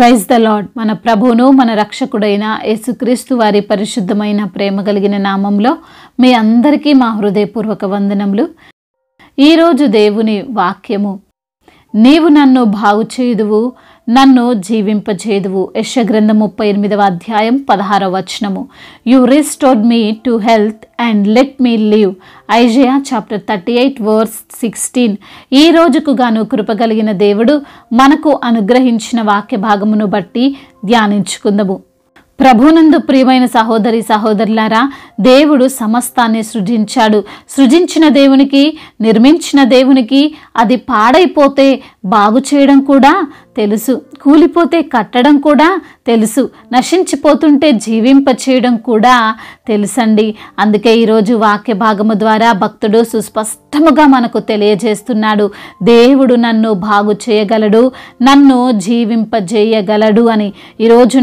praise the lord మన ప్రభువును మన రక్షకుడైన యేసుక్రీస్తు వారి పరిశుద్ధమైన ప్రేమ కలిగిన నామంలో మీ అందరికీ మా హృదయపూర్వక వందనములు ఈరోజు దేవుని వాక్యము నీవు నన్ను బాగు చేయుదువు నన్ను జీవింపజేదువు యశగ్రంథం ముప్పై ఎనిమిదవ అధ్యాయం పదహారవ వచనము you restored me to health and let me live Isaiah chapter thirty eight verse sixteen ఈ రోజుకు గాను కృపగలిగిన దేవుడు మనకు అనుగ్రహించిన వాక్య భాగమును బట్టి ధ్యానించుకుందము ప్రభునందు ప్రియమైన సహోదరి సహోదరులారా దేవుడు సమస్తాన్ని సృజించాడు సృజించిన దేవునికి నిర్మించిన దేవునికి అది పాడైపోతే బాగు చేయడం కూడా తెలుసు కూలిపోతే కట్టడం కూడా తెలుసు నశించిపోతుంటే జీవింప చేయడం కూడా తెలుసండి అందుకే ఈరోజు వాక్య భాగము ద్వారా భక్తుడు సుస్పష్టముగా మనకు తెలియజేస్తున్నాడు దేవుడు నన్ను బాగు చేయగలడు నన్ను జీవింపజేయగలడు అని ఈరోజున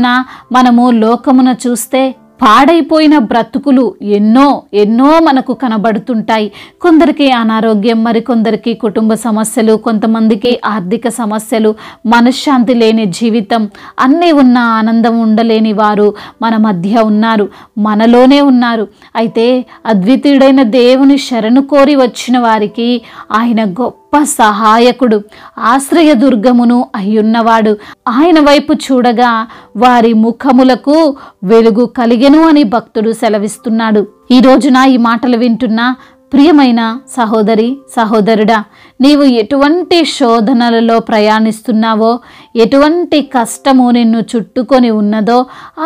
మనము లోకమున చూస్తే పాడైపోయిన బ్రతుకులు ఎన్నో ఎన్నో మనకు కనబడుతుంటాయి కొందరికి అనారోగ్యం మరికొందరికి కుటుంబ సమస్యలు కొంతమందికి ఆర్థిక సమస్యలు మనశ్శాంతి లేని జీవితం అన్నీ ఉన్న ఆనందం ఉండలేని వారు మన మధ్య ఉన్నారు మనలోనే ఉన్నారు అయితే అద్వితీయుడైన దేవుని శరణు కోరి వచ్చిన వారికి ఆయన గొప్ప గొప్ప సహాయకుడు ఆశ్రయదుర్గమును అయ్యున్నవాడు ఆయన వైపు చూడగా వారి ముఖములకు వెలుగు కలిగెను అని భక్తుడు సెలవిస్తున్నాడు ఈ రోజున ఈ మాటలు వింటున్న ప్రియమైన సహోదరి సహోదరుడా నీవు ఎటువంటి శోధనలలో ప్రయాణిస్తున్నావో ఎటువంటి కష్టము నిన్ను చుట్టుకొని ఉన్నదో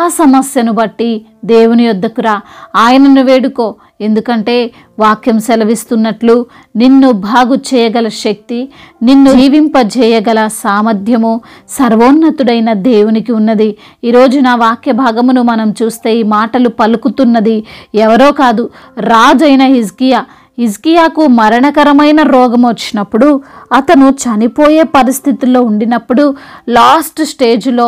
ఆ సమస్యను బట్టి దేవుని వద్దకురా రా ఆయనను వేడుకో ఎందుకంటే వాక్యం సెలవిస్తున్నట్లు నిన్ను బాగు చేయగల శక్తి నిన్ను జీవింపజేయగల సామర్థ్యము సర్వోన్నతుడైన దేవునికి ఉన్నది ఈరోజు నా వాక్య భాగమును మనం చూస్తే ఈ మాటలు పలుకుతున్నది ఎవరో కాదు రాజైన హిజ్కియా ఇజ్కియాకు మరణకరమైన రోగం వచ్చినప్పుడు అతను చనిపోయే పరిస్థితుల్లో ఉండినప్పుడు లాస్ట్ స్టేజ్లో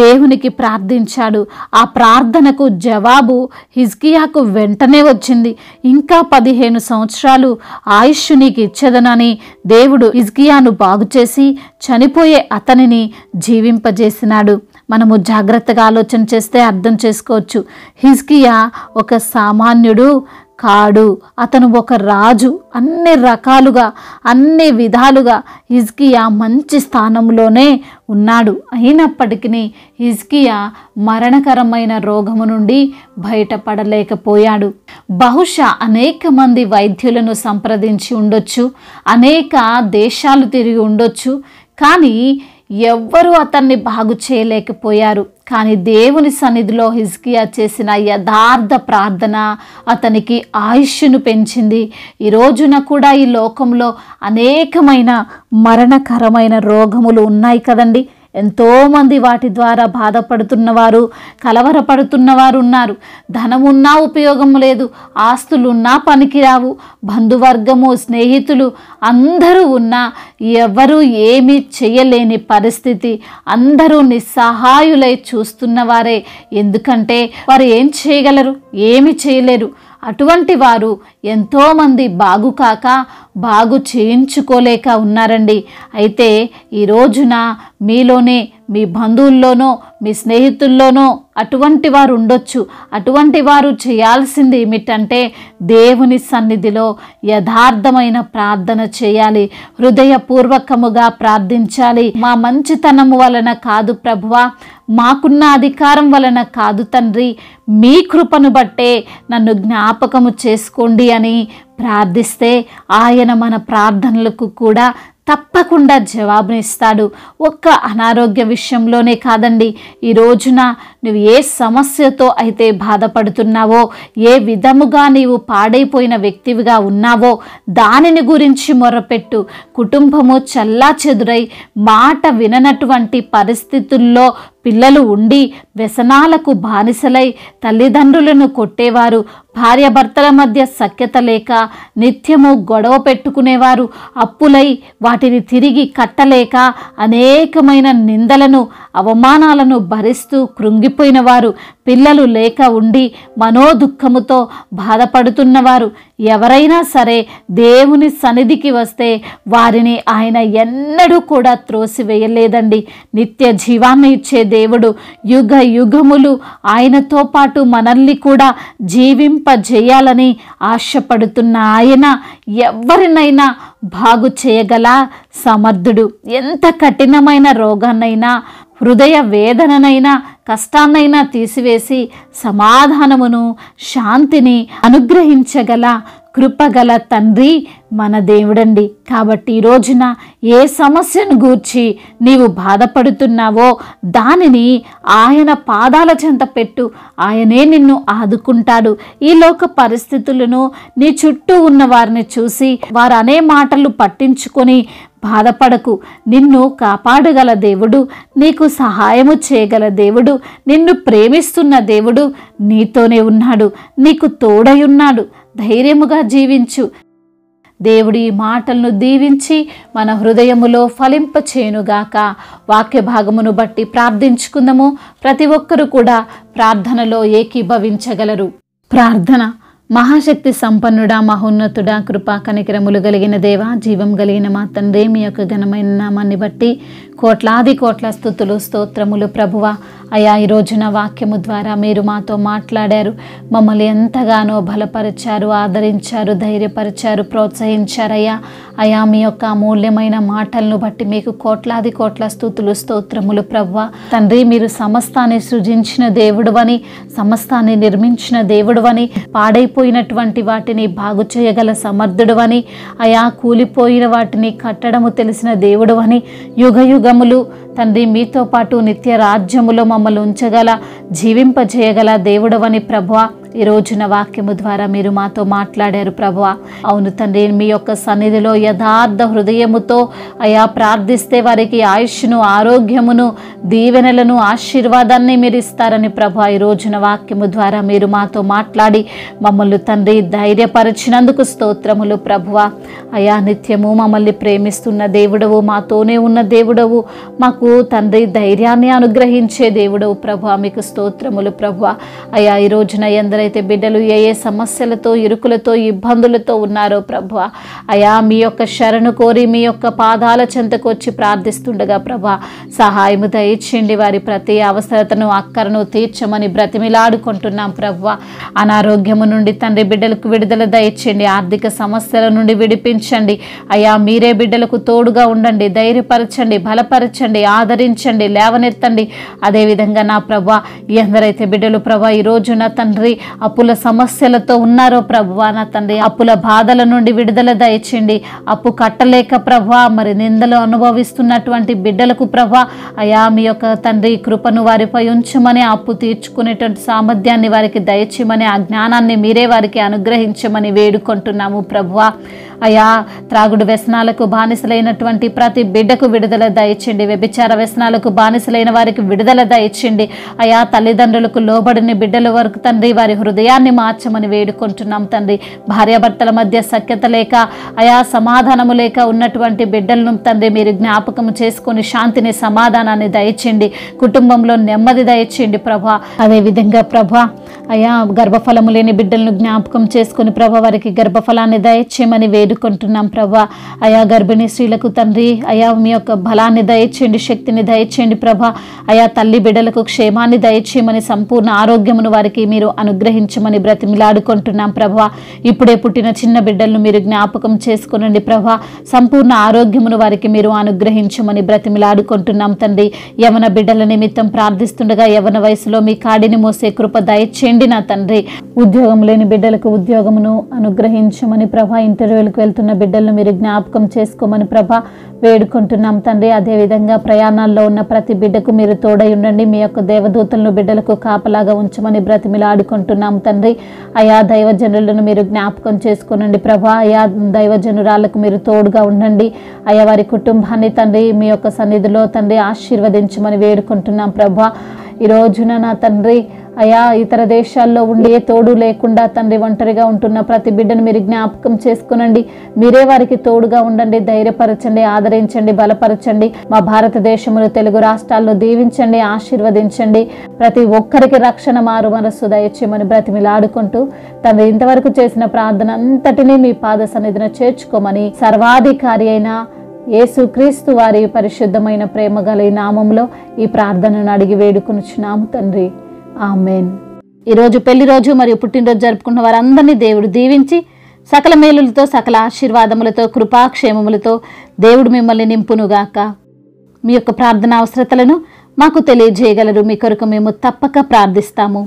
దేవునికి ప్రార్థించాడు ఆ ప్రార్థనకు జవాబు హిజ్కియాకు వెంటనే వచ్చింది ఇంకా పదిహేను సంవత్సరాలు ఆయుష్ నీకు ఇచ్చదనని దేవుడు ఇజ్కియాను బాగుచేసి చనిపోయే అతనిని జీవింపజేసినాడు మనము జాగ్రత్తగా ఆలోచన చేస్తే అర్థం చేసుకోవచ్చు హిజ్కియా ఒక సామాన్యుడు కాడు అతను ఒక రాజు అన్ని రకాలుగా అన్ని విధాలుగా హిజ్కియా మంచి స్థానంలోనే ఉన్నాడు అయినప్పటికీ హిజ్కియా మరణకరమైన రోగము నుండి బయటపడలేకపోయాడు బహుశా అనేక మంది వైద్యులను సంప్రదించి ఉండొచ్చు అనేక దేశాలు తిరిగి ఉండొచ్చు కానీ ఎవ్వరూ అతన్ని బాగు చేయలేకపోయారు కానీ దేవుని సన్నిధిలో హిజ్కియా చేసిన యథార్థ ప్రార్థన అతనికి ఆయుష్ను పెంచింది ఈ రోజున కూడా ఈ లోకంలో అనేకమైన మరణకరమైన రోగములు ఉన్నాయి కదండి ఎంతోమంది వాటి ద్వారా బాధపడుతున్నవారు కలవరపడుతున్నవారు ఉన్నారు ధనమున్నా ఉపయోగం లేదు ఆస్తులున్నా పనికిరావు బంధువర్గము స్నేహితులు అందరూ ఉన్నా ఎవరూ ఏమీ చేయలేని పరిస్థితి అందరూ నిస్సహాయులై చూస్తున్నవారే ఎందుకంటే వారు ఏం చేయగలరు ఏమి చేయలేరు అటువంటి వారు ఎంతోమంది బాగుకాక బాగు చేయించుకోలేక ఉన్నారండి అయితే ఈ రోజున మీలోనే మీ బంధువుల్లోనో మీ స్నేహితుల్లోనో అటువంటి వారు ఉండొచ్చు అటువంటి వారు చేయాల్సింది ఏమిటంటే దేవుని సన్నిధిలో యథార్థమైన ప్రార్థన చేయాలి హృదయపూర్వకముగా ప్రార్థించాలి మా మంచితనము వలన కాదు ప్రభువా మాకున్న అధికారం వలన కాదు తండ్రి మీ కృపను బట్టే నన్ను జ్ఞాపకము చేసుకోండి అని ప్రార్థిస్తే ఆయన మన ప్రార్థనలకు కూడా తప్పకుండా జవాబునిస్తాడు ఇస్తాడు ఒక్క అనారోగ్య విషయంలోనే కాదండి ఈ రోజున నువ్వు ఏ సమస్యతో అయితే బాధపడుతున్నావో ఏ విధముగా నీవు పాడైపోయిన వ్యక్తివిగా ఉన్నావో దానిని గురించి మొరపెట్టు కుటుంబము చల్లా చెదురై మాట విననటువంటి పరిస్థితుల్లో పిల్లలు ఉండి వ్యసనాలకు బానిసలై తల్లిదండ్రులను కొట్టేవారు భార్యాభర్తల మధ్య సఖ్యత లేక నిత్యము గొడవ పెట్టుకునేవారు అప్పులై వాటిని తిరిగి కట్టలేక అనేకమైన నిందలను అవమానాలను భరిస్తూ కృంగిపోయినవారు పిల్లలు లేక ఉండి మనోదుఖముతో బాధపడుతున్నవారు ఎవరైనా సరే దేవుని సన్నిధికి వస్తే వారిని ఆయన ఎన్నడూ కూడా త్రోసివేయలేదండి నిత్య జీవాన్ని ఇచ్చే దేవుడు యుగ యుగములు ఆయనతో పాటు మనల్ని కూడా జీవింపజేయాలని ఆశపడుతున్న ఆయన ఎవరినైనా బాగు చేయగల సమర్థుడు ఎంత కఠినమైన రోగాన్నైనా హృదయ వేదననైనా కష్టాన్నైనా తీసివేసి సమాధానమును శాంతిని అనుగ్రహించగల కృపగల తండ్రి మన దేవుడండి కాబట్టి ఈ రోజున ఏ సమస్యను గూర్చి నీవు బాధపడుతున్నావో దానిని ఆయన పాదాల చెంత పెట్టు ఆయనే నిన్ను ఆదుకుంటాడు ఈ లోక పరిస్థితులను నీ చుట్టూ ఉన్న వారిని చూసి వారు అనే మాటలు పట్టించుకొని బాధపడకు నిన్ను కాపాడగల దేవుడు నీకు సహాయము చేయగల దేవుడు నిన్ను ప్రేమిస్తున్న దేవుడు నీతోనే ఉన్నాడు నీకు తోడై ఉన్నాడు ధైర్యముగా జీవించు దేవుడి మాటలను దీవించి మన హృదయములో ఫలింపచేయునుగాక వాక్య భాగమును బట్టి ప్రార్థించుకుందాము ప్రతి ఒక్కరూ కూడా ప్రార్థనలో ఏకీభవించగలరు ప్రార్థన మహాశక్తి సంపన్నుడా మహోన్నతుడా కృపా కనికరములు కలిగిన దేవా జీవం కలిగిన మా తండ్రి మీ యొక్క ఘనమైన నామాన్ని బట్టి కోట్లాది కోట్ల స్థుతులు స్తోత్రములు ప్రభువ అయా ఈ రోజున వాక్యము ద్వారా మీరు మాతో మాట్లాడారు మమ్మల్ని ఎంతగానో బలపరిచారు ఆదరించారు ధైర్యపరిచారు ప్రోత్సహించారయ్యా అయా మీ యొక్క అమూల్యమైన మాటలను బట్టి మీకు కోట్లాది కోట్ల స్థుతులు స్తోత్రములు ప్రవ్వ తండ్రి మీరు సమస్తాన్ని సృజించిన దేవుడువని సమస్తాన్ని నిర్మించిన దేవుడువని పాడైపోయినటువంటి వాటిని బాగు చేయగల సమర్థుడువని అయా కూలిపోయిన వాటిని కట్టడము తెలిసిన దేవుడువని యుగయుగములు తండ్రి మీతో పాటు నిత్య రాజ్యములో మమ్మల్ని ఉంచగల జీవింపజేయగల దేవుడవని ప్రభా ఈ రోజున వాక్యము ద్వారా మీరు మాతో మాట్లాడారు ప్రభా అవును తండ్రి మీ యొక్క సన్నిధిలో యథార్థ హృదయముతో అయా ప్రార్థిస్తే వారికి ఆయుష్ను ఆరోగ్యమును దీవెనలను ఆశీర్వాదాన్ని మీరు ఇస్తారని ప్రభు ఈ రోజున వాక్యము ద్వారా మీరు మాతో మాట్లాడి మమ్మల్ని తండ్రి ధైర్యపరిచినందుకు స్తోత్రములు ప్రభువ అయా నిత్యము మమ్మల్ని ప్రేమిస్తున్న దేవుడవు మాతోనే ఉన్న దేవుడవు మాకు తండ్రి ధైర్యాన్ని అనుగ్రహించే దేవుడవు ప్రభు మీకు స్తోత్రములు ప్రభు అయా ఈ రోజున ఎందర ఎవరైతే బిడ్డలు ఏ ఏ సమస్యలతో ఇరుకులతో ఇబ్బందులతో ఉన్నారో ప్రభు అయా మీ యొక్క శరణు కోరి మీ యొక్క పాదాల చెంతకు వచ్చి ప్రార్థిస్తుండగా ప్రభు సహాయము దయచేయండి వారి ప్రతి అవసరతను అక్కరను తీర్చమని బ్రతిమిలాడుకుంటున్నాం ప్రభు అనారోగ్యము నుండి తండ్రి బిడ్డలకు విడుదల దయచేయండి ఆర్థిక సమస్యల నుండి విడిపించండి అయా మీరే బిడ్డలకు తోడుగా ఉండండి ధైర్యపరచండి బలపరచండి ఆదరించండి లేవనెత్తండి అదేవిధంగా నా ప్రభా ఎందరైతే బిడ్డలు ప్రభా ఈ రోజున తండ్రి అప్పుల సమస్యలతో ఉన్నారో ప్రభువా నా తండ్రి అప్పుల బాధల నుండి విడుదల దయచండి అప్పు కట్టలేక ప్రభా మరి నిందలు అనుభవిస్తున్నటువంటి బిడ్డలకు ప్రభా అయా మీ యొక్క తండ్రి కృపను వారిపై ఉంచమని అప్పు తీర్చుకునేటువంటి సామర్థ్యాన్ని వారికి దయచేయమని ఆ జ్ఞానాన్ని మీరే వారికి అనుగ్రహించమని వేడుకుంటున్నాము ప్రభువా అయా త్రాగుడు వ్యసనాలకు బానిసలైనటువంటి ప్రతి బిడ్డకు విడుదల దయచండి వ్యభిచార వ్యసనాలకు బానిసలైన వారికి విడుదల దయచండి అయా తల్లిదండ్రులకు లోబడిన బిడ్డల వరకు తండ్రి వారి హృదయాన్ని మార్చమని వేడుకుంటున్నాం తండ్రి భార్యాభర్తల మధ్య సఖ్యత లేక అయా సమాధానము లేక ఉన్నటువంటి బిడ్డలను తండ్రి మీరు జ్ఞాపకం చేసుకుని శాంతిని సమాధానాన్ని దయచేయండి కుటుంబంలో నెమ్మది దయచేయండి ప్రభా అదేవిధంగా ప్రభా అయా గర్భఫలము లేని బిడ్డలను జ్ఞాపకం చేసుకుని ప్రభా వారికి గర్భఫలాన్ని దయచేయమని వేడుకుంటున్నాం ప్రభా అయా గర్భిణీ స్త్రీలకు తండ్రి అయా మీ యొక్క బలాన్ని దయచేయండి శక్తిని దయచేయండి ప్రభా అయా తల్లి బిడ్డలకు క్షేమాన్ని దయచేయమని సంపూర్ణ ఆరోగ్యమును వారికి మీరు అనుగ్రహం అనుగ్రహించమని బ్రతిమిలాడుకుంటున్నాం ప్రభా ఇప్పుడే పుట్టిన చిన్న బిడ్డలను మీరు జ్ఞాపకం చేసుకునండి ప్రభా సంపూర్ణ ఆరోగ్యమును వారికి మీరు అనుగ్రహించమని బ్రతిమిలాడుకుంటున్నాం తండ్రి యవన బిడ్డల నిమిత్తం ప్రార్థిస్తుండగా యవన వయసులో మీ కాడిని మోసే కృప దయచేయండి నా తండ్రి ఉద్యోగం లేని బిడ్డలకు ఉద్యోగమును అనుగ్రహించమని ప్రభా ఇంటర్వ్యూలకు వెళ్తున్న బిడ్డలను మీరు జ్ఞాపకం చేసుకోమని ప్రభా వేడుకుంటున్నాం తండ్రి అదేవిధంగా ప్రయాణాల్లో ఉన్న ప్రతి బిడ్డకు మీరు తోడై ఉండండి మీ యొక్క దేవదూతలను బిడ్డలకు కాపలాగా ఉంచమని బ్రతిమిలాడుకుంటున్నాం తండ్రి అయా దైవజనులను మీరు జ్ఞాపకం చేసుకునండి ప్రభా అయా దైవజనురాలకు మీరు తోడుగా ఉండండి అయా వారి కుటుంబాన్ని తండ్రి మీ యొక్క సన్నిధిలో తండ్రి ఆశీర్వదించమని వేడుకుంటున్నాం ప్రభా ఈ రోజున నా తండ్రి అయా ఇతర దేశాల్లో ఉండే తోడు లేకుండా తండ్రి ఒంటరిగా ఉంటున్న ప్రతి బిడ్డను మీరు జ్ఞాపకం చేసుకునండి మీరే వారికి తోడుగా ఉండండి ధైర్యపరచండి ఆదరించండి బలపరచండి మా భారతదేశంలో తెలుగు రాష్ట్రాల్లో దీవించండి ఆశీర్వదించండి ప్రతి ఒక్కరికి రక్షణ మారు మనస్సు దయచేయమని బ్రతిమిలాడుకుంటూ తండ్రి ఇంతవరకు చేసిన ప్రార్థన అంతటినీ మీ పాద సన్నిధిన చేర్చుకోమని సర్వాధికారి అయిన యేసుక్రీస్తు వారి పరిశుద్ధమైన ప్రేమ గల నామంలో ఈ ప్రార్థనను అడిగి వేడుకొనుచున్నాము తండ్రి ఆమెన్ ఈరోజు పెళ్లి రోజు మరియు పుట్టినరోజు జరుపుకున్న వారందరినీ దేవుడు దీవించి సకల మేలులతో సకల ఆశీర్వాదములతో కృపాక్షేమములతో దేవుడు మిమ్మల్ని నింపునుగాక మీ యొక్క ప్రార్థన అవసరతలను మాకు తెలియజేయగలరు మీ కొరకు మేము తప్పక ప్రార్థిస్తాము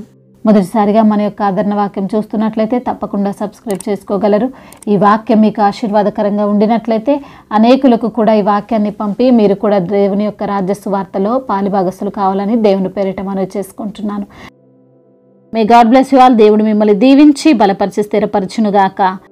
మొదటిసారిగా మన యొక్క ఆదరణ వాక్యం చూస్తున్నట్లయితే తప్పకుండా సబ్స్క్రైబ్ చేసుకోగలరు ఈ వాక్యం మీకు ఆశీర్వాదకరంగా ఉండినట్లయితే అనేకులకు కూడా ఈ వాక్యాన్ని పంపి మీరు కూడా దేవుని యొక్క రాజస్సు వార్తలో పాలిభాగస్సులు కావాలని దేవుని పేరిట మనవి చేసుకుంటున్నాను may God bless you all దేవుడు మిమ్మల్ని దీవించి బలపరిచి స్థిరపరచునుగాక